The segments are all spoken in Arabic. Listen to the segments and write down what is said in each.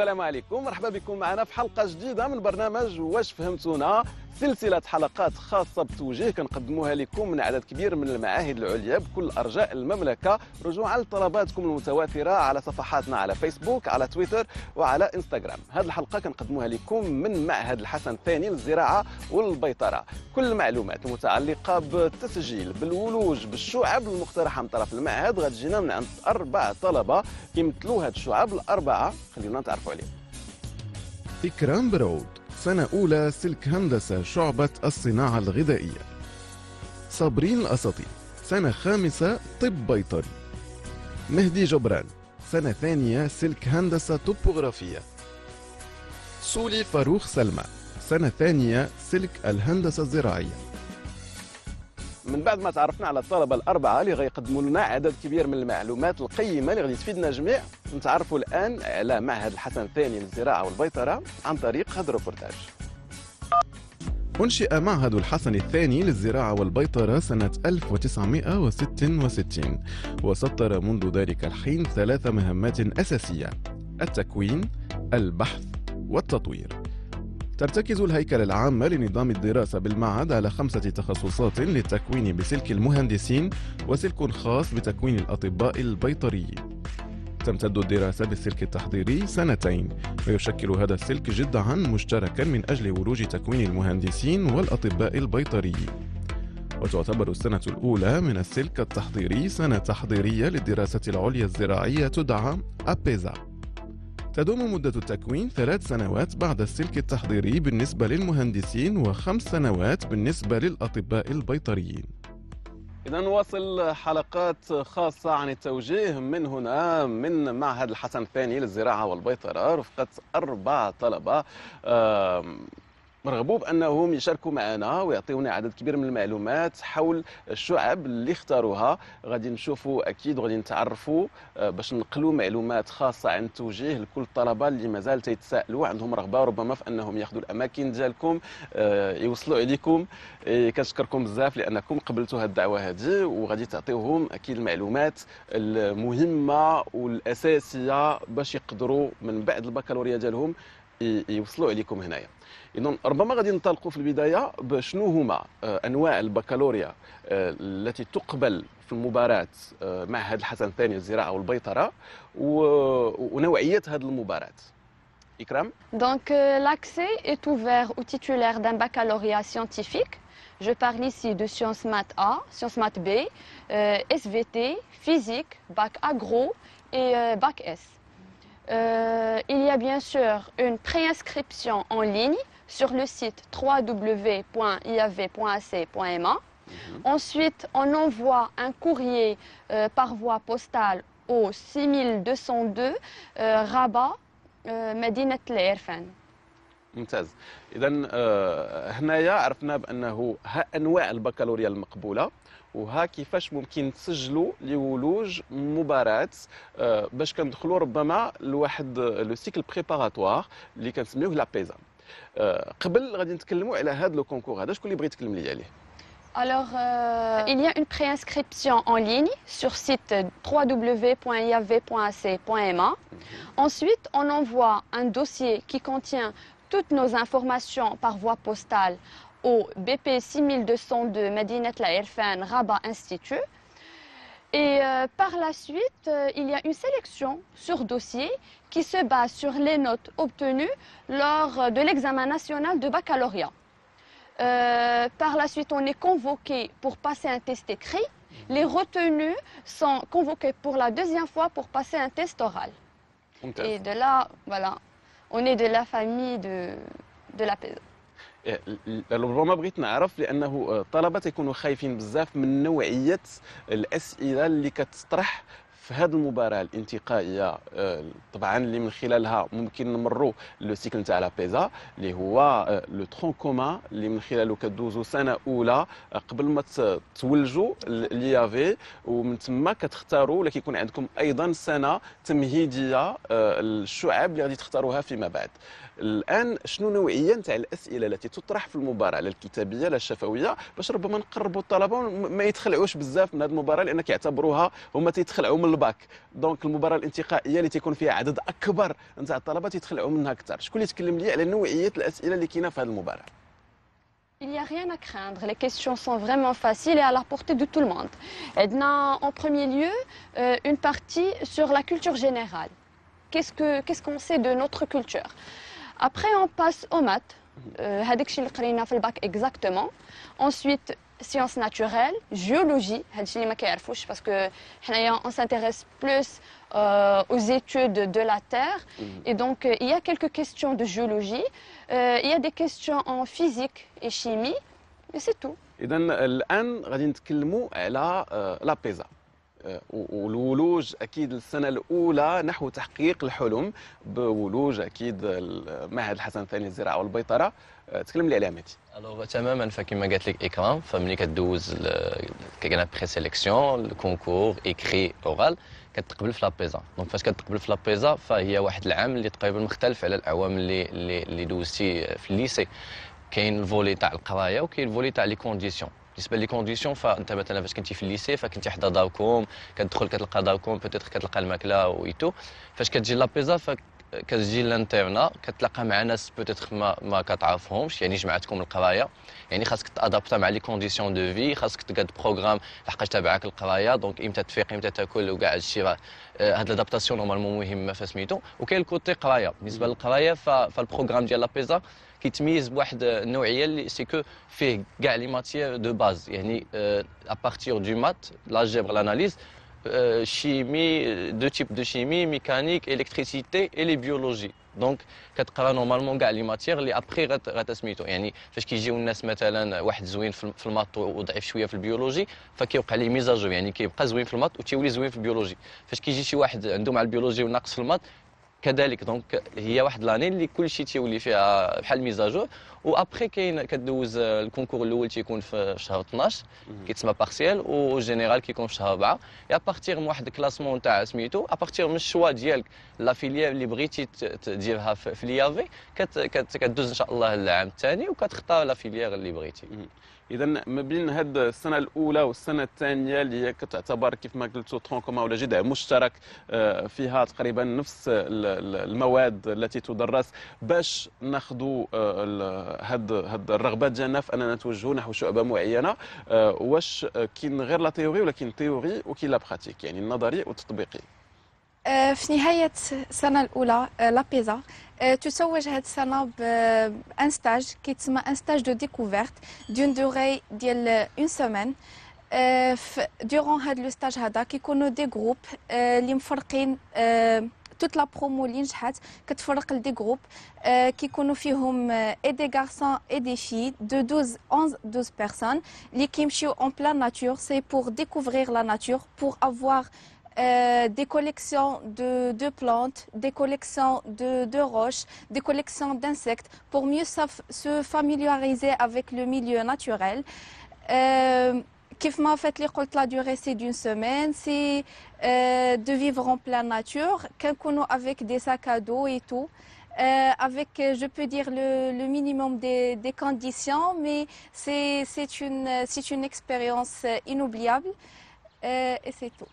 السلام عليكم مرحبا بكم معنا في حلقه جديده من برنامج واش فهمتونا سلسلة حلقات خاصة بتوجيه كنقدموها لكم من عدد كبير من المعاهد العليا بكل أرجاء المملكة رجوعا لطلباتكم المتوافرة على صفحاتنا على فيسبوك على تويتر وعلى انستغرام هذه الحلقة كنقدموها لكم من معهد الحسن الثاني للزراعة والبيطرة كل المعلومات المتعلقة بالتسجيل بالولوج بالشعب المقترحة من طرف المعهد غتجينا من عند أربع طلبة يمثلوا هاد الشعب الأربعة خلينا نتعرفوا عليهم إكرام برود سنة أولى سلك هندسة شعبة الصناعة الغذائية صابرين الأسطي سنة خامسة طب بيطري مهدي جبران سنة ثانية سلك هندسة توبوغرافية سولي فاروخ سلمى سنة ثانية سلك الهندسة الزراعية من بعد ما تعرفنا على الطلبه الاربعه اللي غيقدموا لنا عدد كبير من المعلومات القيمه اللي غادي تفيدنا جميع نتعرفوا الان على معهد الحسن الثاني للزراعه والبيطره عن طريق هذا الروبورتاج أنشئ معهد الحسن الثاني للزراعة والبيطرة سنة 1966 وسطر منذ ذلك الحين ثلاث مهمات أساسية التكوين، البحث والتطوير ترتكز الهيكلة العامة لنظام الدراسة بالمعهد على خمسة تخصصات للتكوين بسلك المهندسين وسلك خاص بتكوين الأطباء البيطريين تمتد الدراسة بالسلك التحضيري سنتين ويشكل هذا السلك جدعا مشتركا من أجل وروج تكوين المهندسين والأطباء البيطريين وتعتبر السنة الأولى من السلك التحضيري سنة تحضيرية للدراسة العليا الزراعية تدعى أبيزا تدوم مدة التكوين ثلاث سنوات بعد السلك التحضيري بالنسبة للمهندسين وخمس سنوات بالنسبة للأطباء البيطريين إذا نواصل حلقات خاصة عن التوجيه من هنا من معهد الحسن الثاني للزراعة والبيطرة رفقة أربع طلبة مرغوب بانهم يشاركوا معنا ويعطيونا عدد كبير من المعلومات حول الشعب اللي اختاروها غادي نشوفوا اكيد وغادي نتعرفوا آه، باش نقلوا معلومات خاصه عن التوجيه لكل الطلبه اللي مازال تيتسائلوا عندهم رغبه ربما في انهم ياخذوا الاماكن ديالكم آه، يوصلوا عليكم آه، كنشكركم بزاف لانكم قبلتوا هذه الدعوه هذه وغادي تعطيوهم اكيد المعلومات المهمه والاساسيه باش يقدروا من بعد البكالوريا ديالهم يوصلوا عليكم هنايا اذا ربما غادي ننطلقوا في البدايه بشنو هما آه، انواع البكالوريا آه، التي تقبل في المباراه آه، معهد الحسن الثاني الزراعه والبيطره ونوعيه هذه المباراه إكرام. دونك euh, l'accès est ouvert aux titulaires d'un baccalauréat scientifique. Je parle ici de sciences maths A, sciences maths B, euh, SVT, physique, bac agro et euh, bac Euh, il y a bien sûr une préinscription en ligne sur le site www.iav.ac.ma. Mhm. Ensuite, on envoie un courrier euh, par voie postale au 6202 euh, Rabat, Medina العرفان ممتاز اذا هنايا عرفنا بانه انواع المقبوله وها كيفاش ممكن تسجلوا لولوج مباراه باش كندخلوا ربما لواحد لو سيكل بريباراتوار اللي كنسميوه لابيزا قبل غادي نتكلموا على هذا لو كونكور هذا شكون اللي بغيت تكلم لي عليه Alors, euh, il y a une préinscription en ligne sur site www.iav.ac.ma. Ensuite, on envoie un dossier qui contient toutes nos informations par voie postale au BP 6202 Madinat La Irfan Rabat Institute. Et euh, par la suite, euh, il y a une sélection sur dossier qui se base sur les notes obtenues lors euh, de l'examen national de baccalauréat. par la suite, on est convoqué pour passer un test écrit. Les retenus sont convoqués pour la deuxième fois pour passer un test oral. Et de là, voilà, on est de la famille de, de la PSO. E. ربما إيه، بغيت نعرف لانه الطلبه آه، تيكونوا خايفين بزاف من نوعيه الاسئله اللي كتطرح في هذه المباراه الانتقائيه آه، طبعا اللي من خلالها ممكن نمروا لو سيكل تاع بيزا اللي هو آه، لو ترون كومان اللي من خلاله كدوزوا سنه اولى قبل ما تولجوا ليافي ومن ثم كتختاروا ولا كيكون عندكم ايضا سنه تمهيديه الشعب اللي غادي تختاروها فيما بعد الان شنو نوعيه نتاع الاسئله التي تطرح في المباراه لا الكتابيه لا الشفويه باش ربما نقربوا الطلبه وما يتخلعوش بزاف من هذه المباراه لان كيعتبروها هما تيتخلعوا من الباك دونك المباراه الانتقائيه اللي تيكون فيها عدد اكبر نتاع الطلبه تيتخلعوا منها اكثر شكون اللي يتكلم لي على نوعيه الاسئله اللي كاينه في هذه المباراه Il n'y a rien à craindre. Les questions sont vraiment faciles et à la portée de tout le monde. On a en premier lieu euh, une partie sur la culture générale. Qu'est-ce qu'on qu qu sait de notre culture Après, on passe aux maths. Euh, a le bac exactement. ensuite sciences naturelles géologie parce ce on s'intéresse plus euh, aux études de la terre mm. et donc euh, il y a quelques questions de géologie il y a des questions en physique et chimie et c'est tout maintenant, on va parler de la PESA. آه، والولوج اكيد السنه الاولى نحو تحقيق الحلم بولوج اكيد معهد الحسن الثاني للزراعه والبيطره آه، تكلم لي عليها ماتي تماما فكما قالت لك اكرام فملي كدوز كاين بري سيليكسيون الكونكور ايكري اورال كتقبل في لابيزا دونك فاش كتقبل في لابيزا فهي واحد العام اللي تقريبا مختلف على الاعوام اللي اللي دوزتي في الليسي كاين الفولي تاع القرايه وكاين الفولي تاع لي كونديسيون بالنسبه لي كونديسيون فانت مثلا فاش كنتي في الليسي فكنتي حدا داركم كتدخل كتلقى داركم بوتيتر كتلقى الماكله ويتو فاش كتجي لابيزا ف كتجي لانترنا كتلاقى مع ناس بوتيتر ما ما كتعرفهمش يعني جمعتكم القرايه يعني خاصك تادابتا مع لي كونديسيون دو في خاصك تقاد بروغرام لحقاش تابعك القرايه دونك امتى تفيق امتى تاكل وكاع هادشي راه آه، هاد لادابتاسيون نورمالمون مهمه فسميتو وكاين الكوتي قرايه بالنسبه للقرايه فالبروغرام ديال لابيزا كيتميز بواحد النوعيه اللي سي كو فيه كاع لي ماتيير دو باز يعني بارتير دو مات لاجيبر لاناليز شيمي دو تيب دو شيمي ميكانيك الكتريسيتي اي لي بيولوجي دونك كتقرا نورمالمون كاع لي ماتيير اللي ابخي غات يعني فاش كيجيو الناس مثلا واحد زوين في الماط وضعيف شويه في البيولوجي فكيوقع ليه ميزاجو يعني كيبقى زوين في الماط وتيولي زوين في البيولوجي فاش كيجي شي واحد عنده مع البيولوجي وناقص في الماط كذلك دونك هي واحد لاني اللي كل شيء تيولي فيها بحال ميزاجور وابخي كاين كدوز الكونكور الاول تيكون في شهر 12 كيتسمى بارسيال وجينيرال كيكون في شهر 4 يا بارتير من واحد الكلاسمون تاع سميتو ابارتير من الشوا ديالك لا فيليير اللي بغيتي تديرها في ليافي كدوز ان شاء الله العام الثاني وكتختار لا فيليير اللي بغيتي اذا ما بين هاد السنه الاولى والسنه الثانيه اللي هي كتعتبر كيف ما قلتوا ترونكوما ولا جدع يعني مشترك آه، فيها تقريبا نفس المواد التي تدرس باش ناخذوا آه، هاد هاد الرغبه ديالنا في اننا نتوجهوا نحو شعبه معينه آه، واش كاين غير لا تيوري ولا كاين تيوري وكاين لا براتيك يعني النظري والتطبيقي في نهايه السنه الاولى لا بيزا تسوج هاد السنه بان ستاج كيتسمى انستاج دو ديكوفيرت دون دوغي ديال اون سيمين دورون هذا لو ستاج هذا كيكونوا دي جروب اللي مفرقين توت لا برومو اللي نجحت كتفرق لدي جروب كيكونوا فيهم اي دي غارسون اي دي في دو 12 11 12 بيرسون اللي كيمشيو اون بلان ناتور سي بور ديكوفرير لا ناتور بور افوار Euh, des collections de, plantes, des collections de, roches, des collections d'insectes pour mieux se familiariser avec le milieu naturel. Euh, fait les la là du d'une semaine, semaine c'est euh, de vivre en pleine nature qu'un avec des sacs à dos et tout Euh, avec, je peux dire, le, minimum des, conditions, mais c'est une, une expérience euh, inoubliable et c'est tout.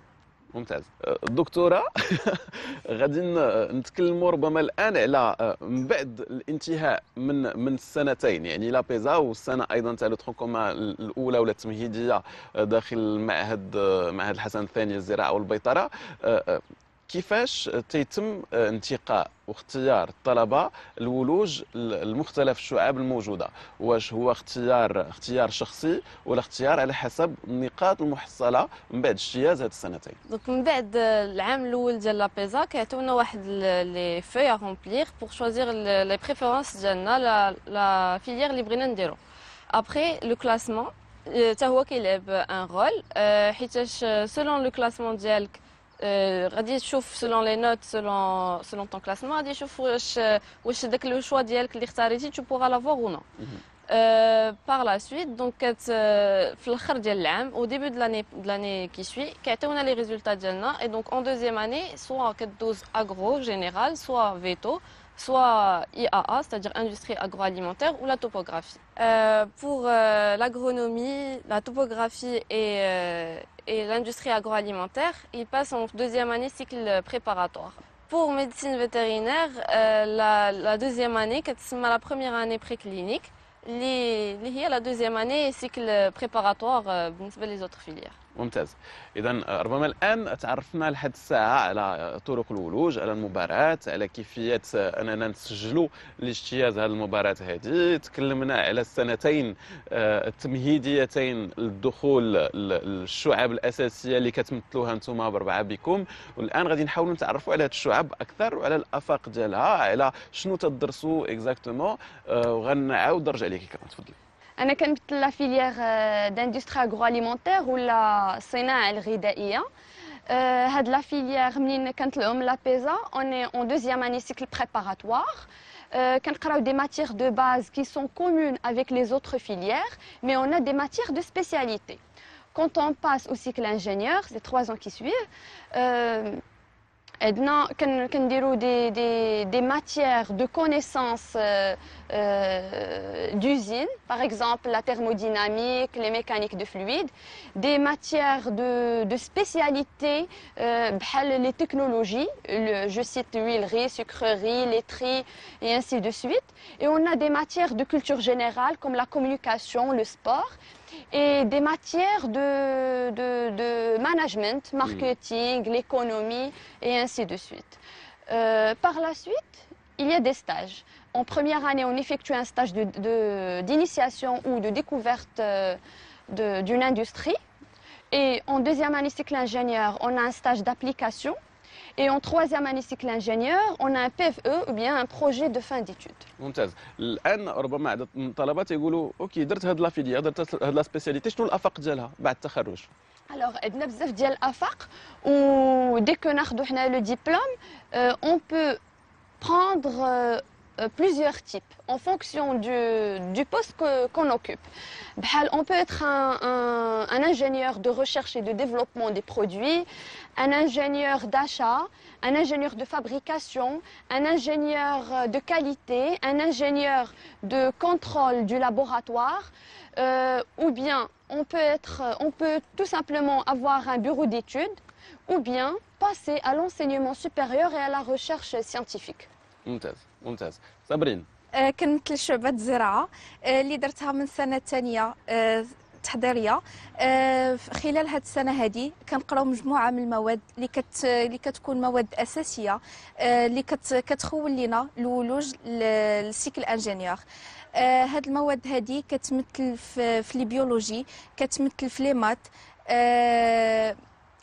ممتاز دكتوره غادي نتكلموا ربما الان على آه، من بعد الانتهاء من من السنتين يعني لا بيزا والسنه ايضا تاع لو آه، الاولى ولا التمهيديه آه، داخل معهد معهد الحسن الثاني للزراعه والبيطره كيفاش تيتم انتقاء واختيار الطلبه لولوج المختلف الشعاب الموجوده واش هو اختيار اختيار شخصي ولا اختيار على حسب النقاط المحصله من بعد اجتياز هذه السنتين دونك من بعد العام الاول ديال لابيزا كيعطيونا واحد لي فوي ا رومبليغ بور شوزير لي بريفيرونس ديالنا لا لا فيليير اللي بغينا نديرو ابري لو كلاسمون حتى هو كيلعب ان اه، رول حيتاش سولون لو كلاسمون ديالك Euh, selon les notes selon ton classement tu pourras l'avoir ou non mhm. euh, par la suite euh, au début de l'année de l'année qui suit on a les résultats en deuxième année soit en dose agro générale soit veto soit IAA, c'est-à-dire industrie agroalimentaire, ou la topographie. Euh, pour euh, l'agronomie, la topographie euh, et, l'industrie agroalimentaire, ils passent en deuxième année cycle préparatoire. Pour médecine vétérinaire, la, deuxième année, c'est la première année préclinique, qui la deuxième année cycle préparatoire pour les autres filières. ممتاز اذا ربما الان تعرفنا لحد الساعه على طرق الولوج على المباراه على كيفيه اننا نسجلوا لاجتياز هذه المباراه هذه تكلمنا على السنتين آه، التمهيديتين للدخول للشعب الاساسيه اللي كتمثلوها انتم باربعه بكم والان غادي نحاولوا نتعرفوا على هذه الشعب اكثر وعلى الافاق ديالها على شنو تدرسوا اكزاكتومون آه، وغنعاود نرجع لك تفضل On est dans la filière d'industrie agroalimentaire, ou la Sénat El de Cette filière, quand on est en deuxième année, cycle préparatoire. On a des matières de base qui sont communes avec les autres filières, mais on a des matières de spécialité. Quand on passe au cycle ingénieur, ces trois ans qui suivent, euh, des des, des matières de de connaissances euh, euh, d'usine par exemple la thermodynamique les mécaniques de fluide des matières de spécialité euh, les technologies le, je cite huilerie sucrerie laiterie et ainsi de suite et on a des matières de culture générale comme la communication le sport et des matières de, management, hmm. marketing, l'économie et ainsi de suite. Euh, par la suite, il y a des stages. En première année, on effectue un stage d'initiation ou de découverte euh, d'une industrie. Et en deuxième année cycle ingénieur, on a un stage d'application et en troisième année cycle ingénieur, on a un PFE ou bien un projet de fin d'études. ممتاز. الآن ربما عدد من الطلبات يقولوا أوكي درت هاد لافيليا درت هاد لا سبيسياليتي شنو الآفاق ديالها بعد التخرج؟ Alors, عندنا بزاف ديال الآفاق و dès que ناخذوا حنا le diplôme, on peut prendre euh, plusieurs types en fonction du, poste qu'on occupe. on peut être un, ingénieur de recherche et de développement des produits, un ingénieur d'achat, un ingénieur de fabrication, un ingénieur euh, de qualité, un ingénieur de contrôle du laboratoire, euh, ou bien on peut, être, on peut tout simplement avoir un bureau d'études, ou bien passer à l'enseignement supérieur et à la recherche scientifique. ممتاز صابرين آه، كنمثل شعبة الزراعة آه، اللي درتها من السنة الثانية آه، التحضيريه خلال هذه السنه هذه كنقراو مجموعه من المواد اللي كت اللي كتكون مواد اساسيه اللي كت كتخول لنا الولوج للسيكل انجينيور هاد المواد هذه كتمثل في, في البيولوجي كتمثل في لي مات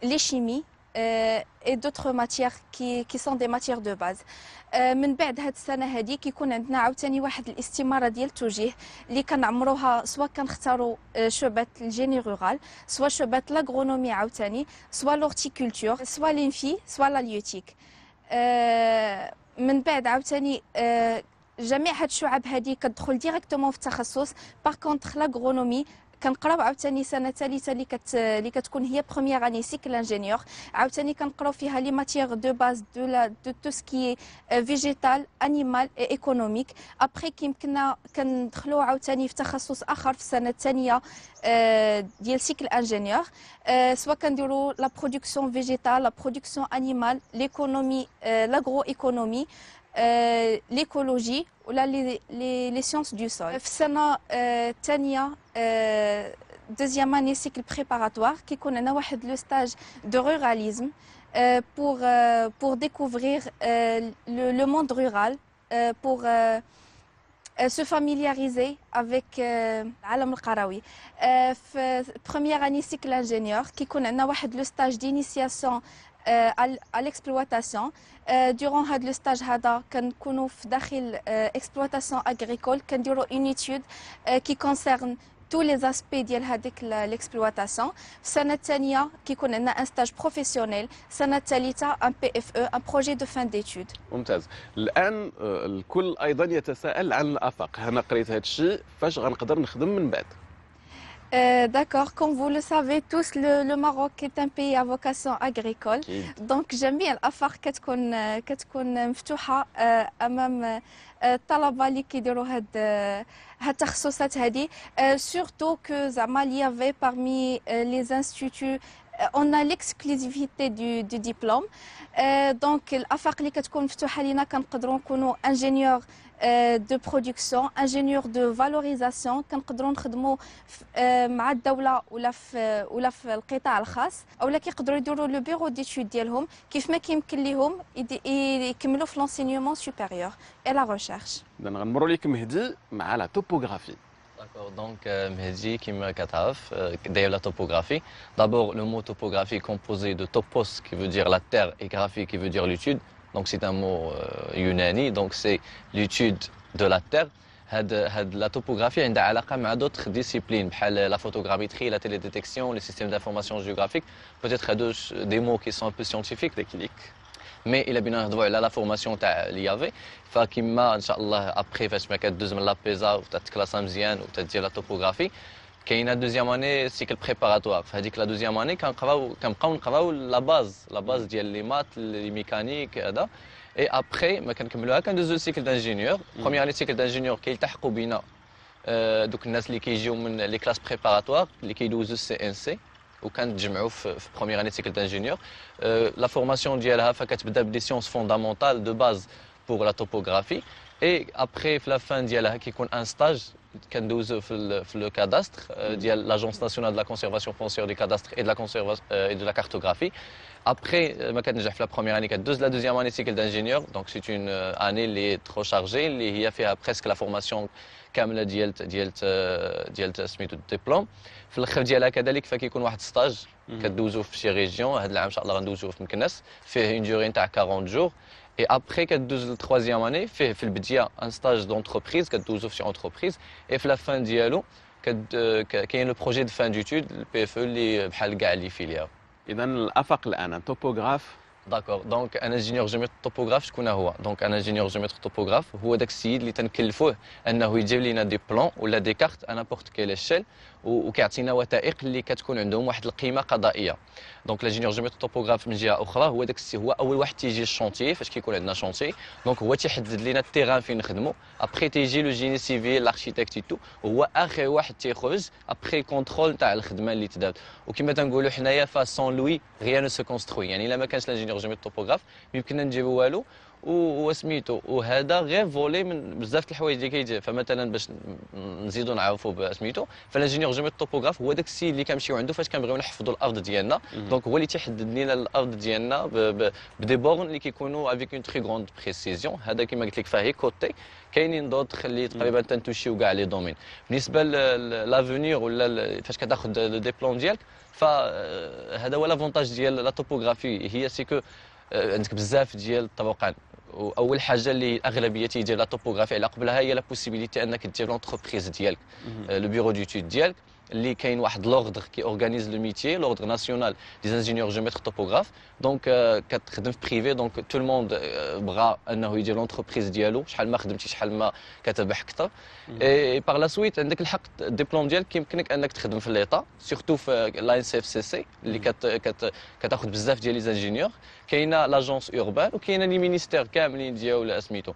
لي شيمي Euh, et d'autres matières qui, qui sont des matières de base euh, من بعد هاد السنه هادي كيكون عندنا عاوتاني واحد الاستماره ديال التوجيه اللي كنعمروها سواء كنختاروا آه، شعبه الجيني روغال سواء شعبه لاغرونومي عاوتاني سواء لورتيكولتور سواء لينفي سواء لاليوتيك آه، من بعد عاوتاني آه، جميع هاد الشعب هادي كتدخل ديريكتومون في التخصص باغ كونتخ لاغرونومي كنقراو عاوتاني سنه ثالثه اللي كت اللي كتكون هي بروميير اني سيكل انجينيور عاوتاني كنقراو فيها لي ماتيير دو باز دو لا دو تو سكي فيجيتال انيمال اي ايكونوميك ابخي كيمكننا كندخلو عاوتاني في تخصص اخر في السنه الثانيه آه، ديال سيكل انجينيور آه، سواء كنديرو لا برودكسيون فيجيتال لا برودكسيون انيمال ليكونومي لاغرو ايكونومي Euh, l'écologie ou les, sciences du sol. Euh, euh, deuxième année cycle préparatoire qui connaît le stage de ruralisme pour, pour découvrir le, monde rural, pour se familiariser avec l'alam Al-Qarawi. Première année cycle ingénieur qui connaît le stage d'initiation Euh, à l'exploitation euh, durant هذا لو ستاج هذا كنكونوا في داخل اكسبلواتاسيون اغريكول كنديروا اون étude كي euh, كونسيرن tous les aspects ديال هذيك l'exploitation السنه الثانيه كيكون عندنا ان ستاج بروفيسيونيل السنه الثالثه ان بي اف او ان بروجي دو فان ديتود ممتاز الان آه، الكل ايضا يتساءل عن الافاق انا قريت هذا الشيء فاش غنقدر نخدم من بعد Euh, d'accord. Comme vous le savez tous, le, Maroc est un pays à vocation agricole. Donc, جميع الافاق كتكون كتكون مفتوحه امام الطلبه اللي كيديروا هاد هاد التخصصات هذه surtout que زعما avait parmi euh, les instituts euh, on a l'exclusivité du, du diplôme euh, donc الافاق اللي c'est que nous pouvons être ingénieurs euh, de production, ingénieurs de valorisation, qui peut rendre chers au maître d'oula ou la ou la filière alchass, ou la qui peut rendre le bureau d'études d'hommes, qui fait qui implique les hommes et qui meurt l'enseignement supérieur et la recherche. Dans le morali qui me dit la topographie. D'accord, donc me dit qui meurt à la la topographie. D'abord le mot topographie est composé de topos qui veut dire la terre et graphie qui veut dire l'étude. Donc c'est un mot euh, yunani, donc c'est l'étude de la terre. la topographie a avec d'autres disciplines, la photogrammétrie, la télédétection, les systèmes d'information géographique, peut-être des mots qui sont un peu scientifiques, techniques. Mais il a bien voilà, la formation تاع اللي يافي deux ان la pesa, ou la ما كدوز la la ou مزيان de la topographie il y a une deuxième année de cycle préparatoire. cest à la deuxième année, il y a la base. La base, c'est les maths, les mécaniques. Et après, il y a deux cycles d'ingénieurs. Première année de cycle d'ingénieur. il y a une première année de cycle Donc, il y a les classes préparatoires, les 12 CNC, où il y première année de cycle d'ingénieur. La formation, il y a des sciences fondamentales de base pour la topographie. Et après, la il y a un stage. Je euh, suis le cadastre euh, mm. l'Agence nationale de la conservation foncière du cadastre euh, et de la cartographie. Après, je n'ai la première année. Je la deuxième année de cycle d'ingénieur. C'est une année qui est trop chargée, Il a presque la formation complète de l'assimilé de diplôme. En fin de compte, il y a eu un stage. Je suis allé dans plusieurs régions. Ce mois-là, Meknes, une durée de 40 jours. اي ابخي كدوز للتخوازيام اني فيه في البدايه ان ستاج دونتربريز كدوزو في شي اونتربريز اي في لا فان ديالو كاين لو بروجي دو فان ديتود البي اف او اللي بحال كاع لي فيليا اذا الافق الان ان توبوغراف داكور دونك انا انجينيور جيومتر توبوغراف شكون هو دونك انا انجينيور جيومتر توبوغراف هو داك السيد اللي تنكلفوه انه يجيب لينا دي بلون ولا دي كارت انا بورت كيل اشيل وكيعطينا وثائق اللي كتكون عندهم واحد القيمه قضائيه دونك لاجينيور جيميت توبوغراف من جهه اخرى هو داك هو اول واحد تيجي الشونتي فاش كيكون عندنا شونتي دونك هو تيحدد لنا التيغان فين نخدموا ابخي تيجي لو جيني سيفيل لاركتيكت تو هو اخر واحد تيخرج ابخي كونترول تاع الخدمه اللي تدارت وكما تنقولوا حنايا فاسون لوي غيان سو كونستروي يعني الا ما كانش لاجينيور جيميت توبوغراف يمكننا نجيبوا والو وسميتو وهذا غير فولي من بزاف الحوايج اللي كيدير فمثلا باش نزيدو نعرفوا بسميتو فالانجينيور جيمي توبوغراف هو داك السيد اللي كنمشيو عنده فاش كنبغيو نحفظوا الارض ديالنا دونك هو اللي تيحدد لنا الارض ديالنا بدي بورن اللي كيكونوا افيك اون تري غروند بريسيزيون هذا كما قلت لك فهي كوتي كاينين دوت اللي تقريبا تنتوشيو كاع لي دومين بالنسبه لافونيغ ولا فاش كتاخذ لو ديبلوم ديالك فهذا هو لافونتاج ديال لا توبوغرافي هي سيكو آه، عندك بزاف ديال الطرقان واول حاجه اللي الاغلبيه تيدير لا توبوغرافي على قبلها هي لا بوسيبيليتي انك دير لونتربريز ديالك لو بيرو ديتود ديالك اللي كاين واحد لوردر كي اورغانيز لو ميتيي لوردر ناسيونال دي انجينيور جيومتر توبوغراف دونك euh, كتخدم في بريفي دونك تو الموند بغى انه يدير لونتربريز ديالو شحال ما خدمتي شحال ما كتربح اكثر اي باغ لا سويت عندك الحق الدبلوم ديالك كيمكنك انك تخدم في ليطا سيرتو في لاين سي اف سي سي اللي كت كت كتاخذ بزاف ديال لي انجينيور كاينه لاجونس اوربان وكاينه لي مينيستير كاملين ديال سميتو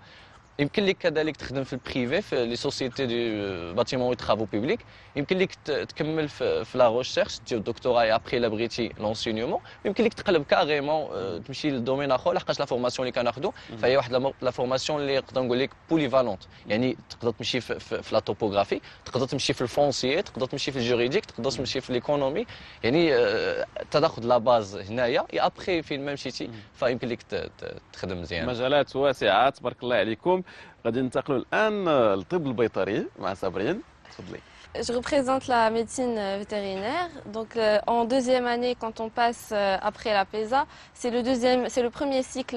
يمكن لك كذلك تخدم في البريفي في لي سوسيتي دو باتيمون وي ترافو بوبليك يمكن لك تكمل في لا ريشيرش دكتوراه اي ابري لا بغيتي لونسينيومون يمكن لك تقلب كاريمون euh, تمشي لدومين اخر لحقاش لا فورماسيون اللي كناخذو فهي واحد لا فورماسيون اللي نقدر نقول لك بوليفالونت يعني تقدر تمشي في لا توبوغرافي تقدر تمشي في الفونسيي تقدر تمشي في الجوريديك تقدر تمشي في ليكونومي يعني تاخذ لا باز هنايا ابري فين ما مشيتي فيمكن لك تخدم مزيان مجالات واسعه تبارك الله عليكم je représente la médecine vétérinaire. Donc, euh, en deuxième année, quand on passe euh, après la PESA, c'est le c'est le premier cycle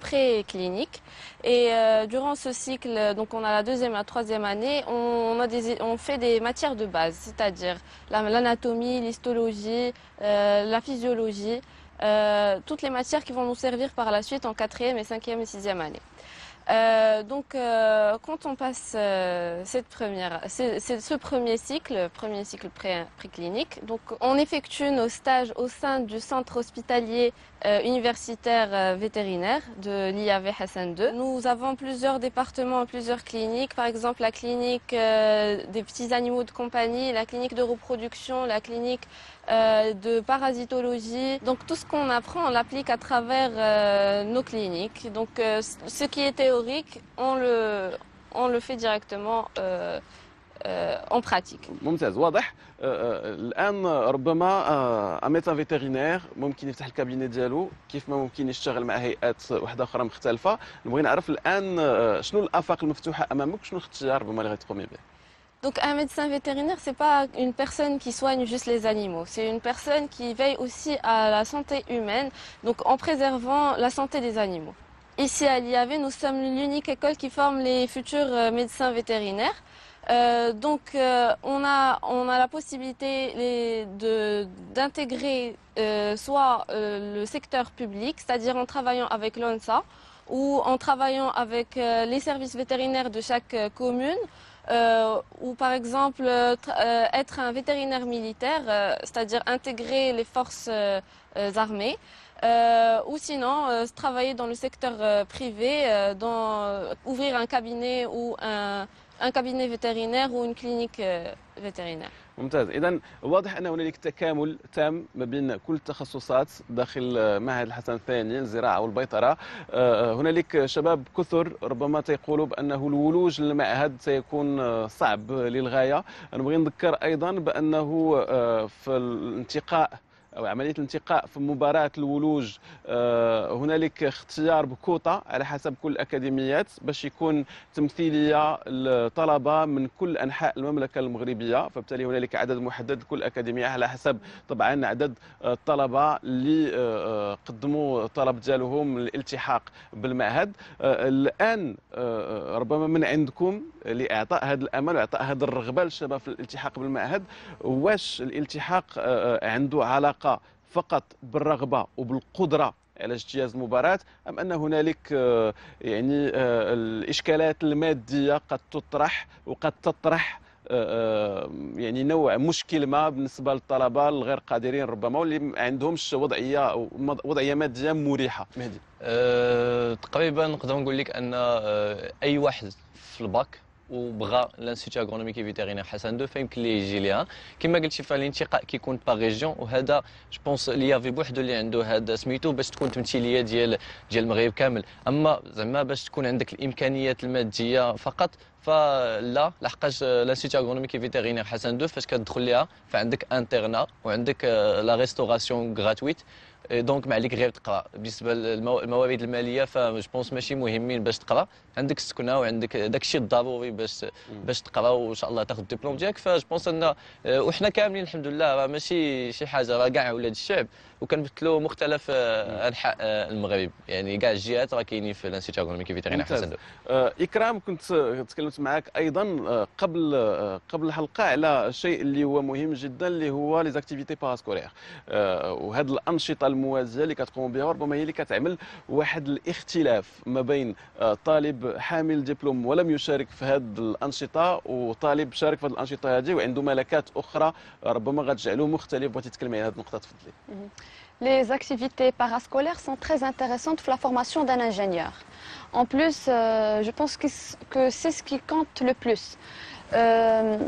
préclinique euh, pré-clinique. Et durant ce cycle, donc on a la deuxième, la troisième année, on, on fait des matières de base, c'est-à-dire l'anatomie, l'histologie, la physiologie, toutes les matières qui vont nous servir par la suite en quatrième et cinquième et sixième année. Euh, donc, euh, quand on passe euh, cette première, c'est, ce premier cycle, premier cycle préclinique, pré donc on effectue nos stages au sein du centre hospitalier universitaire vétérinaire de l'IAV Hassan II. Nous avons plusieurs départements, plusieurs cliniques, par exemple la clinique des petits animaux de compagnie, la clinique de reproduction, la clinique euh, de parasitologie. Donc tout ce qu'on apprend, on l'applique à travers euh, nos cliniques. Donc ce qui est théorique, on le, on le fait directement. en pratique. ممتاز واضح الان ربما اميتا فيتيرينير ممكن يفتح الكابيني ديالو كيف ما ممكن يشتغل مع هيئات واحده اخرى مختلفه نبغي نعرف الان شنو الافاق المفتوحه امامك شنو الاختيار ربما اللي غتقومي به donc un médecin vétérinaire, n'est pas une personne qui soigne juste les animaux, c'est une personne qui veille aussi à la santé humaine, donc en préservant la santé des animaux. Ici à l'IAV, nous sommes l'unique école qui forme les futurs euh, médecins vétérinaires. Euh, donc euh, on, a, on a la possibilité d'intégrer soit le secteur public, c'est-à-dire en travaillant avec l'ONSA ou en travaillant avec les services vétérinaires de chaque commune euh, ou par exemple euh, euh, être un vétérinaire militaire, c'est-à-dire intégrer les forces armées, ou sinon travailler dans le secteur privé, dans, ouvrir un cabinet ou un, cabinet vétérinaire ou une clinique vétérinaire. ممتاز اذا واضح ان هنالك تكامل تام ما بين كل التخصصات داخل آه، معهد الحسن الثاني الزراعه والبيطره آه، آه، هنالك شباب كثر ربما تيقولوا بانه الولوج للمعهد سيكون صعب للغايه نبغي نذكر ايضا بانه في الانتقاء او عمليه الانتقاء في مباراه الولوج آه، هنالك اختيار بكوطه على حسب كل الاكاديميات باش يكون تمثيليه للطلبه من كل انحاء المملكه المغربيه فبالتالي هنالك عدد محدد لكل اكاديميه على حسب طبعا عدد الطلبه اللي آه، آه، قدموا طلب ديالهم للالتحاق بالمعهد الان ربما من عندكم لاعطاء هذا الامل واعطاء هذه الرغبه للشباب في الالتحاق بالمعهد واش الالتحاق عنده علاقه فقط بالرغبه وبالقدره على اجتياز المباراة أم أن هنالك آه، يعني آه، الإشكالات المادية قد تطرح وقد تطرح آه، يعني نوع مشكل ما بالنسبه للطلبه الغير قادرين ربما واللي ما عندهمش وضعيه وضعيه ماديه مريحه مهدي أه تقريبا نقدر نقول لك ان اي واحد في الباك وبغى لانسيت اغونوميك فيتيرينير حسن دو فيمكن ليه يجي ليها كما قلتي فالانتقاء كيكون با ريجيون وهذا جو بونس اليافي بوحدو اللي عنده هذا سميتو باش تكون تمثيليه ديال ديال المغرب كامل اما زعما باش تكون عندك الامكانيات الماديه فقط فلا لحقاش لانستيتيوت اغونوميك فيتيرينير حسن دو فاش كتدخل ليها فعندك انترنا وعندك لا ريستوراسيون غراتويت دونك ما عليك غير تقرا بالنسبه للمواد الماليه فجو بونس ماشي مهمين باش تقرا عندك السكنه وعندك داك الشيء الضروري باش باش تقرا وان شاء الله تاخذ الدبلوم ديالك فجو بونس ان آه، وحنا كاملين الحمد لله راه ماشي شي حاجه راه كاع ولاد الشعب وكنمثلوا مختلف آه، انحاء آه، المغرب يعني كاع الجهات راه كاينين في الانستيتيوت اكونومي كيف تغينا حسن آه، اكرام كنت تكلمت معك ايضا قبل قبل الحلقه على شيء اللي هو مهم جدا اللي هو لي زاكتيفيتي باراسكولير وهذه الانشطه الموازيه اللي كتقوموا بها ربما هي اللي كتعمل واحد الاختلاف ما بين طالب حامل دبلوم ولم يشارك في هذه الانشطه وطالب شارك في هذه الانشطه هذه وعنده ملكات اخرى ربما غتجعله مختلف بغيتي تكلمي على هذه النقطه تفضلي les activités parascolaires sont très intéressantes pour la formation d'un ingénieur. En plus, euh, je pense que c'est ce qui compte le plus. Euh,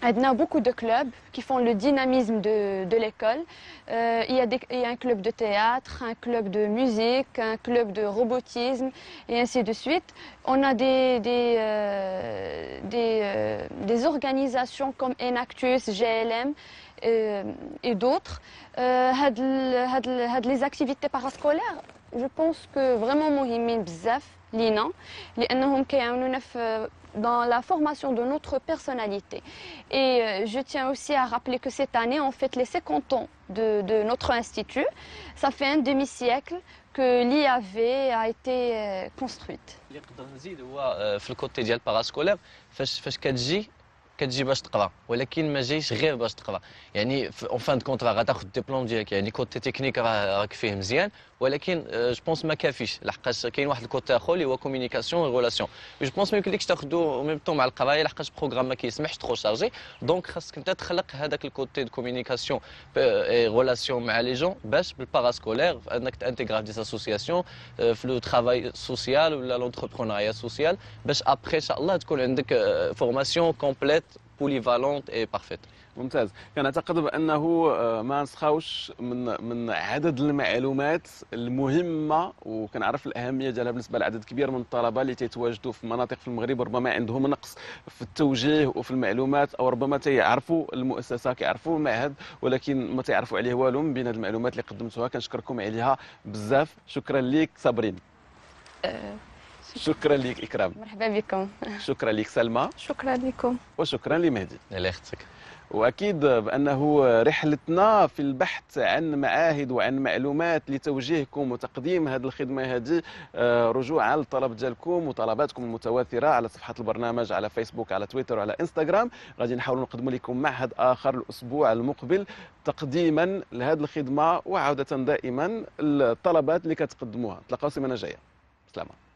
a beaucoup de clubs qui font le dynamisme de, l'école. Euh, il, y a un club de théâtre, un club de musique, un club de robotisme et ainsi de suite. On a des, des euh, organisations comme Enactus, GLM euh, et, d'autres. Euh, les activités parascolaires, je pense que vraiment euh, dans la formation de notre personnalité. Et je tiens aussi à rappeler que cette année, on fête les 50 ans de, de notre institut. Ça fait un demi-siècle que l'IAV a été construite. كتجي باش تقرا ولكن ما جايش غير باش تقرا يعني اون فان كونت راه غتاخذ الدبلوم ديالك يعني كوتي تكنيك راك فيه مزيان ولكن جو آه، بونس ما كافيش لحقاش كاين واحد الكوتي اخر اللي هو كومينيكاسيون ريلاسيون جو بونس ما يمكنلكش تاخذو ميم طون مع القرايه لحقاش بروغرام ما كيسمحش تخو شارجي دونك خاصك انت تخلق هذاك الكوتي دو كومينيكاسيون ريلاسيون مع لي جون باش بالباراسكولير انك تانتيغرا في دي اسوسياسيون آه، في لو ترافاي سوسيال ولا لونتربرونيا سوسيال باش ابخي ان شاء الله تكون عندك فورماسيون كومبليت بوليفالونت اي بارفيت ممتاز كنعتقد بانه آه، ما نسخاوش من من عدد المعلومات المهمه وكنعرف الاهميه ديالها بالنسبه لعدد كبير من الطلبه اللي تيتواجدوا في مناطق في المغرب ربما عندهم نقص في التوجيه وفي المعلومات او ربما تيعرفوا المؤسسه كيعرفوا المعهد ولكن ما تيعرفوا عليه والو من بين المعلومات اللي قدمتوها كنشكركم عليها بزاف شكرا لك صابرين آه، شكرا لك اكرام مرحبا بكم شكرا لك سلمى شكرا لكم وشكرا لمهدي على اختك واكيد بانه رحلتنا في البحث عن معاهد وعن معلومات لتوجيهكم وتقديم هذه الخدمه هذه آه، رجوعا للطلب ديالكم وطلباتكم المتواتره على صفحه البرنامج على فيسبوك على تويتر وعلى انستغرام غادي نحاولوا نقدموا لكم معهد اخر الاسبوع المقبل تقديما لهذه الخدمه وعوده دائما الطلبات اللي كتقدموها تلقاو السيمانه الجايه سلامه